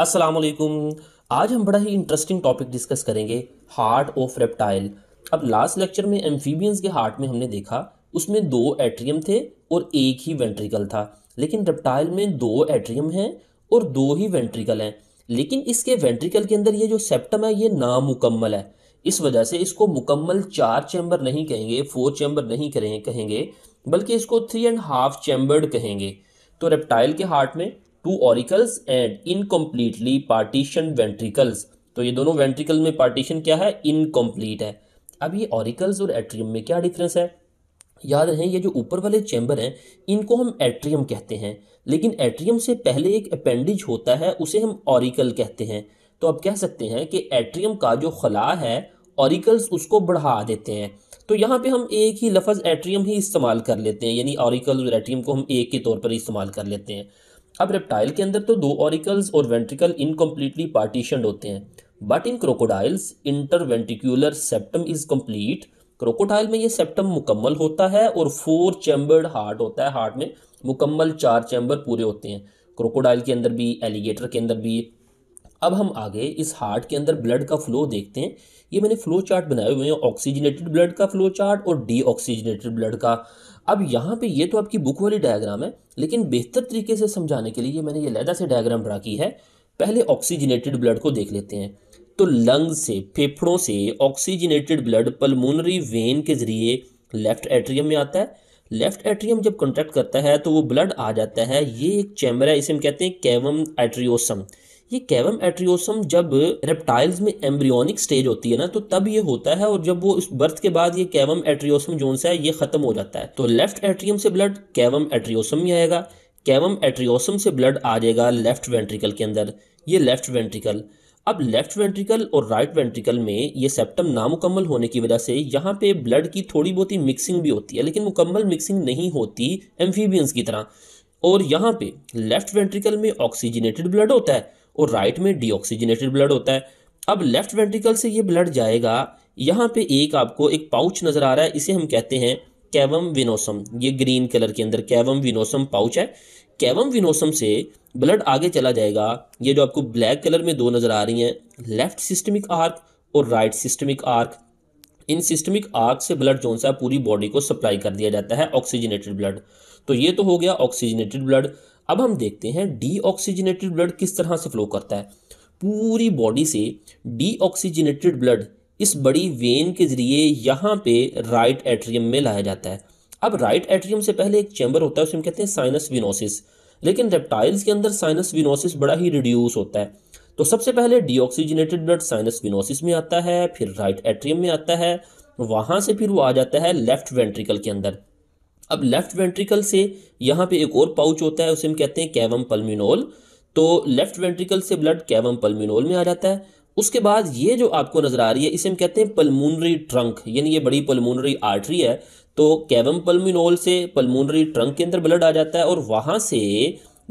अस्सलाम वालेकुम आज हम बड़ा ही इंटरेस्टिंग टॉपिक डिस्कस करेंगे हार्ट ऑफ रेप्टाइल अब लास्ट लेक्चर में एम्फीबियंस के हार्ट में हमने देखा उसमें दो एट्रियम थे और एक ही वेंट्रिकल था लेकिन रेप्टाइल में दो एट्रियम हैं और दो ही वेंट्रिकल हैं लेकिन इसके वेंट्रिकल के अंदर ये जो सेप्टम है ये नामुकम्मल है इस वजह से इसको मुकम्मल चार चैम्बर नहीं कहेंगे फोर चैम्बर नहीं करें कहेंगे बल्कि इसको थ्री एंड हाफ चैम्बर्ड कहेंगे तो रेप्टाइल के हार्ट में two auricles and incompletely partition ventricles तो ये दोनों वेंट्रिकल में पार्टीशन क्या है इनकम्प्लीट है अब ये ऑरिकल्स और एट्रियम में क्या डिफरेंस है याद रहे ये जो ऊपर वाले चैम्बर हैं इनको हम एट्रियम कहते हैं लेकिन एट्रियम से पहले एक अपेंडिज होता है उसे हम ऑरिकल कहते हैं तो आप कह सकते हैं कि एट्रियम का जो खला है ऑरिकल्स उसको बढ़ा देते हैं तो यहाँ पे हम एक ही लफज एट्रियम ही इस्तेमाल कर लेते हैं यानी ऑरिकल और एट्रियम को हम एक के तौर पर इस्तेमाल कर लेते हैं अब रेप्टाइल के अंदर तो दो ऑरिकल्स और वेंट्रिकल इनकम्प्लीटली पार्टीशन होते हैं but in crocodiles interventricular septum is complete crocodile में ये सेप्टम मुकम्मल होता है और फोर चैम्बर्ड हार्ट होता है हार्ट में मुकम्मल चार चैम्बर पूरे होते हैं क्रोकोडाइल के अंदर भी एलिगेटर के अंदर भी अब हम आगे इस हार्ट के अंदर ब्लड का फ्लो देखते हैं ये मैंने फ्लो चार्ट बनाए हुए हैं ऑक्सीजनेटेड ब्लड का फ्लो चार्ट और ऑक्सीजनेटेड ब्लड का अब यहाँ पे ये तो आपकी बुक वाली डायग्राम है लेकिन बेहतर तरीके से समझाने के लिए मैंने ये लहदा से डायग्राम ड्रा की है पहले ऑक्सीजनेटेड ब्लड को देख लेते हैं तो लंग से फेफड़ों से ऑक्सीजनेटेड ब्लड पल्मोनरी वेन के जरिए लेफ्ट एट्रियम में आता है लेफ्ट एट्रियम जब कॉन्टैक्ट करता है तो वो ब्लड आ जाता है ये एक चैम्बर है इसे हम कहते हैं कैवम एट्रियोसम ये कैवम एट्रियोसम जब रेप्टाइल्स में एम्ब्रियोनिक स्टेज होती है ना तो तब ये होता है और जब वो उस बर्थ के बाद ये कैवम एट्रियोसम जोन से है ये खत्म हो जाता है तो लेफ्ट एट्रियम से ब्लड कैवम एट्रियोसम में आएगा कैवम एट्रियोसम से ब्लड आ जाएगा लेफ्ट वेंट्रिकल के अंदर ये लेफ्ट वेंट्रिकल अब लेफ्ट वेंट्रिकल और राइट वेंट्रिकल में ये सेप्टम नामुकम्मल होने की वजह से यहाँ पे ब्लड की थोड़ी बहुत ही मिक्सिंग भी होती है लेकिन मुकम्मल मिक्सिंग नहीं होती एम्फीबियंस की तरह और यहाँ पे लेफ्ट वेंट्रिकल में ऑक्सीजनेटेड ब्लड होता है और राइट में डीऑक्सीजनेटेड ब्लड होता है अब लेफ्ट वेंट्रिकल से ये ब्लड जाएगा यहाँ पे एक आपको एक पाउच नज़र आ रहा है इसे हम कहते हैं कैवम विनोसम ये ग्रीन कलर के अंदर कैवम विनोसम पाउच है कैवम विनोसम से ब्लड आगे चला जाएगा ये जो आपको ब्लैक कलर में दो नज़र आ रही हैं लेफ्ट सिस्टमिक आर्क और राइट सिस्टमिक आर्क इन सिस्टमिक आर्क से ब्लड जो सा पूरी बॉडी को सप्लाई कर दिया जाता है ऑक्सीजनेटेड ब्लड तो ये तो हो गया ऑक्सीजनेटेड ब्लड अब हम देखते हैं डीऑक्सीजनेटेड ब्लड किस तरह से फ्लो करता है पूरी बॉडी से डीऑक्सीजनेटेड ब्लड इस बड़ी वेन के ज़रिए यहाँ पे राइट एट्रियम में लाया जाता है अब राइट एट्रियम से पहले एक चैम्बर होता है उसमें कहते हैं साइनस विनोसिस लेकिन रेप्टाइल्स के अंदर साइनस विनोसिस बड़ा ही रिड्यूस होता है तो सबसे पहले डीऑक्सीजनेटेड ब्लड साइनस विनोसिस में आता है फिर राइट एट्रियम में आता है वहाँ से फिर वो आ जाता है लेफ्ट वेंट्रिकल के अंदर अब लेफ्ट वेंट्रिकल से यहाँ पे एक और पाउच होता है उसे हम कहते हैं कैवम पल्मिनोल तो लेफ्ट वेंट्रिकल से ब्लड कैवम पल्मिनोल में आ जाता है उसके बाद ये जो आपको नज़र आ रही है इसे हम कहते हैं पल्मोनरी ट्रंक यानी ये बड़ी पल्मोनरी आर्टरी है तो कैवम पल्मिनोल से पल्मोनरी ट्रंक के अंदर ब्लड आ जाता है और वहाँ से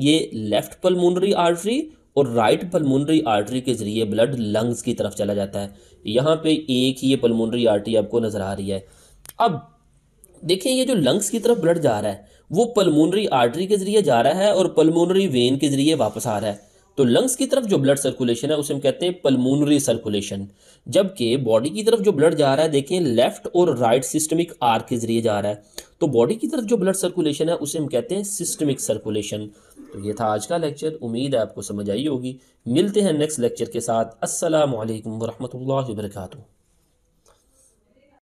ये लेफ्ट पल्मोनरी आर्टरी और राइट पल्मोनरी आर्टरी के ज़रिए ब्लड लंग्स की तरफ चला जाता है यहाँ पे एक ये पल्मोनरी आर्टरी आपको नज़र आ रही है अब देखिए ये जो लंग्स की तरफ ब्लड जा रहा है वो पल्मोनरी आर्टरी के ज़रिए जा रहा है और पल्मोनरी वेन के ज़रिए वापस आ रहा है तो लंग्स की तरफ जो ब्लड सर्कुलेशन है उसे हम कहते हैं पल्मोनरी सर्कुलेशन जबकि बॉडी की तरफ जो ब्लड जा रहा है देखें लेफ्ट और राइट सिस्टमिक आर के ज़रिए जा रहा है तो बॉडी की तरफ जो ब्लड सर्कुलेशन है उसे हम कहते हैं सिस्टमिक सर्कुलेशन तो ये था आज का लेक्चर उम्मीद है आपको समझ आई होगी मिलते हैं नेक्स्ट लेक्चर के साथ असल वरहमल वर्का